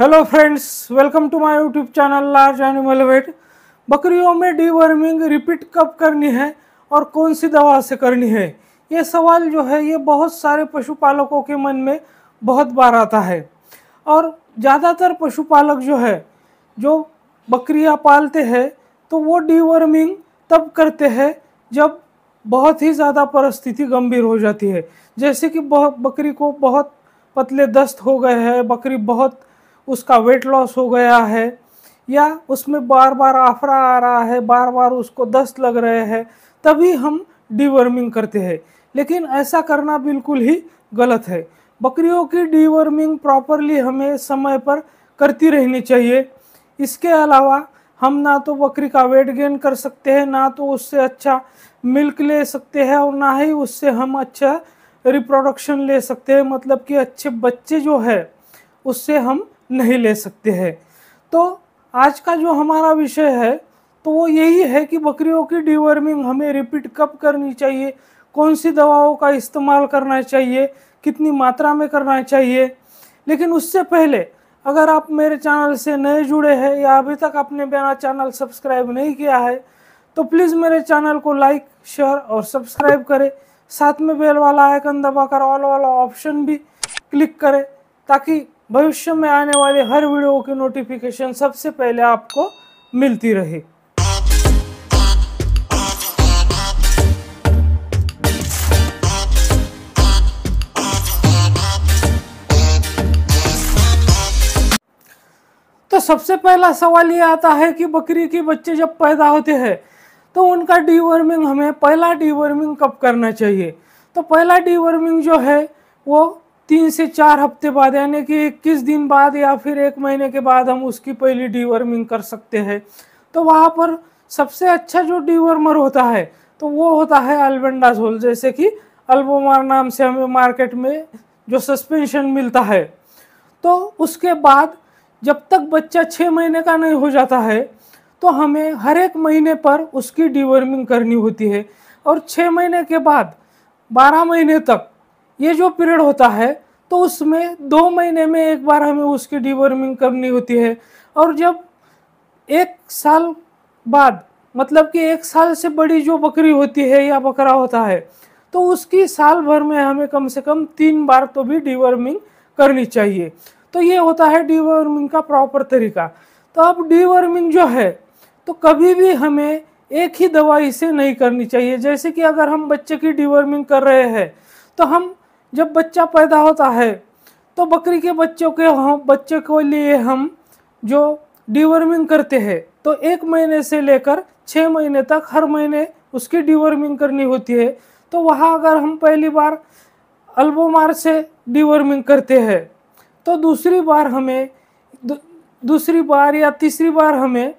hello friends welcome to my YouTube channel large animal vet बकरियों में deworming repeat कब करनी है और कौन सी दवा से करनी है ये सवाल जो है ये बहुत सारे पशुपालकों के मन में बहुत बार आता है और ज़्यादातर पशुपालक जो है जो बकरियाँ पालते हैं तो वो डीवर्मिंग तब करते हैं जब बहुत ही ज़्यादा परिस्थिति गंभीर हो जाती है जैसे कि बहुत बकरी को बहुत पतले दस्त हो गए हैं बकरी बहुत उसका वेट लॉस हो गया है या उसमें बार बार आफरा आ रहा है बार बार उसको दस्त लग रहे हैं तभी हम डीवर्मिंग करते हैं लेकिन ऐसा करना बिल्कुल ही गलत है बकरियों की डीवर्मिंग प्रॉपरली हमें समय पर करती रहनी चाहिए इसके अलावा हम ना तो बकरी का वेट गेन कर सकते हैं ना तो उससे अच्छा मिल्क ले सकते हैं और ना ही उससे हम अच्छा रिप्रोडक्शन ले सकते हैं मतलब कि अच्छे बच्चे जो है उससे हम नहीं ले सकते हैं तो आज का जो हमारा विषय है तो वो यही है कि बकरियों की डिवर्मिंग हमें रिपीट कब करनी चाहिए कौन सी दवाओं का इस्तेमाल करना चाहिए कितनी मात्रा में करना चाहिए लेकिन उससे पहले अगर आप मेरे चैनल से नए जुड़े हैं या अभी तक आपने मेरा चैनल सब्सक्राइब नहीं किया है तो प्लीज़ मेरे चैनल को लाइक शेयर और सब्सक्राइब करें साथ में बेल वाला आइकन दबाकर ऑल वाला ऑप्शन भी क्लिक करें ताकि भविष्य में आने वाले हर वीडियो की नोटिफिकेशन सबसे पहले आपको मिलती रहे तो सबसे पहला सवाल ये आता है कि बकरी के बच्चे जब पैदा होते हैं तो उनका डीवर्मिंग हमें पहला डीवर्मिंग कब करना चाहिए तो पहला डीवर्मिंग जो है वो तीन से चार हफ्ते बाद यानी कि इक्कीस दिन बाद या फिर एक महीने के बाद हम उसकी पहली डीवर्मिंग कर सकते हैं तो वहाँ पर सबसे अच्छा जो डीवर्मर होता है तो वो होता है अल्बेंडाजोल जैसे कि अल्बोमार नाम से हमें मार्केट में जो सस्पेंशन मिलता है तो उसके बाद जब तक बच्चा छः महीने का नहीं हो जाता है तो हमें हर एक महीने पर उसकी डीवर्मिंग करनी होती है और छः महीने के बाद बारह महीने तक ये जो पीरियड होता है तो उसमें दो महीने में एक बार हमें उसकी डिवर्मिंग करनी होती है और जब एक साल बाद मतलब कि एक साल से बड़ी जो बकरी होती है या बकरा होता है तो उसकी साल भर में हमें कम से कम तीन बार तो भी डिवर्मिंग करनी चाहिए तो ये होता है डिवर्मिंग का प्रॉपर तरीका तो अब डिवर्मिंग जो है तो कभी भी हमें एक ही दवाई से नहीं करनी चाहिए जैसे कि अगर हम बच्चे की डिवर्मिंग कर रहे हैं तो हम जब बच्चा पैदा होता है तो बकरी के बच्चों के हम बच्चे के लिए हम जो डिवर्मिंग करते हैं तो एक महीने से लेकर छः महीने तक हर महीने उसकी डिवर्मिंग करनी होती है तो वहाँ अगर हम पहली बार अल्बोमार से डिवर्मिंग करते हैं तो दूसरी बार हमें दूसरी बार या तीसरी बार हमें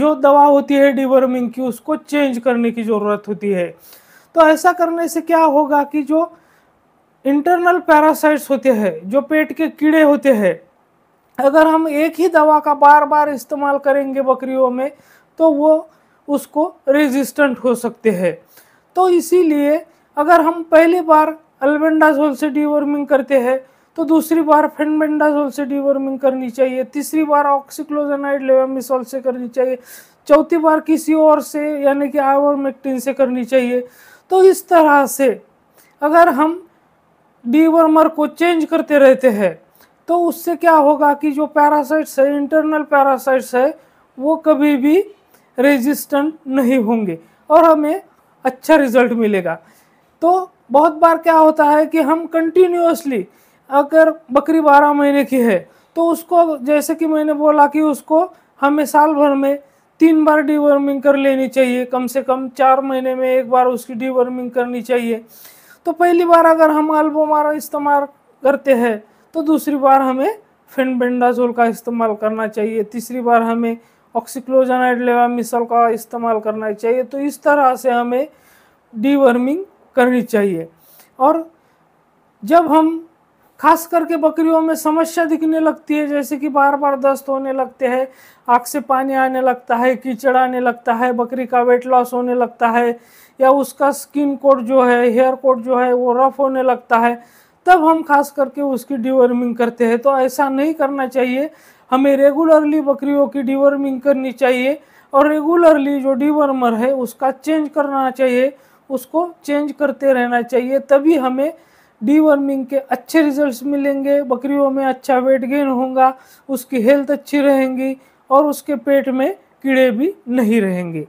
जो दवा होती है डिवर्मिंग की उसको चेंज करने की ज़रूरत होती है तो ऐसा करने से क्या होगा कि जो इंटरनल पैरासाइट्स होते हैं जो पेट के कीड़े होते हैं अगर हम एक ही दवा का बार बार इस्तेमाल करेंगे बकरियों में तो वो उसको रेजिस्टेंट हो सकते हैं तो इसीलिए अगर हम पहली बार अल्बेंडाजोल से डीवर्मिंग करते हैं तो दूसरी बार फेनबेंडाजोल से डीवर्मिंग करनी चाहिए तीसरी बार ऑक्सीक्लोजनाइड लेवामिसोल से करनी चाहिए चौथी बार किसी और से यानी कि आइवरमेक्टिन से करनी चाहिए तो इस तरह से अगर हम डीवर्मर वर्मर को चेंज करते रहते हैं तो उससे क्या होगा कि जो पैरासाइट्स है इंटरनल पैरासाइट्स है वो कभी भी रेजिस्टेंट नहीं होंगे और हमें अच्छा रिजल्ट मिलेगा तो बहुत बार क्या होता है कि हम कंटिन्यूसली अगर बकरी बारह महीने की है तो उसको जैसे कि मैंने बोला कि उसको हमें साल भर में तीन बार डीवर्मिंग कर लेनी चाहिए कम से कम चार महीने में एक बार उसकी डीवर्मिंग करनी चाहिए तो पहली बार अगर हम अल्बोमारा इस्तेमाल करते हैं तो दूसरी बार हमें फेनबेंडाजोल का इस्तेमाल करना चाहिए तीसरी बार हमें ऑक्सीक्लोजनाइड लेवामिसल का इस्तेमाल करना चाहिए तो इस तरह से हमें डीवर्मिंग करनी चाहिए और जब हम खास करके बकरियों में समस्या दिखने लगती है जैसे कि बार बार दस्त होने लगते हैं आँख से पानी आने लगता है कीचड़ आने लगता है बकरी का वेट लॉस होने लगता है या उसका स्किन कोट जो है हेयर कोट जो है वो रफ होने लगता है तब हम खास करके उसकी डिवर्मिंग करते हैं तो ऐसा नहीं करना चाहिए हमें रेगुलरली बकरियों की डिवर्मिंग करनी चाहिए और रेगुलरली जो डिवर्मर है उसका चेंज करना चाहिए उसको चेंज करते रहना चाहिए तभी हमें डीवर्मिंग के अच्छे रिजल्ट्स मिलेंगे बकरियों में अच्छा वेट गेन होगा उसकी हेल्थ अच्छी रहेंगी और उसके पेट में कीड़े भी नहीं रहेंगे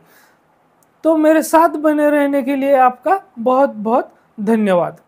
तो मेरे साथ बने रहने के लिए आपका बहुत बहुत धन्यवाद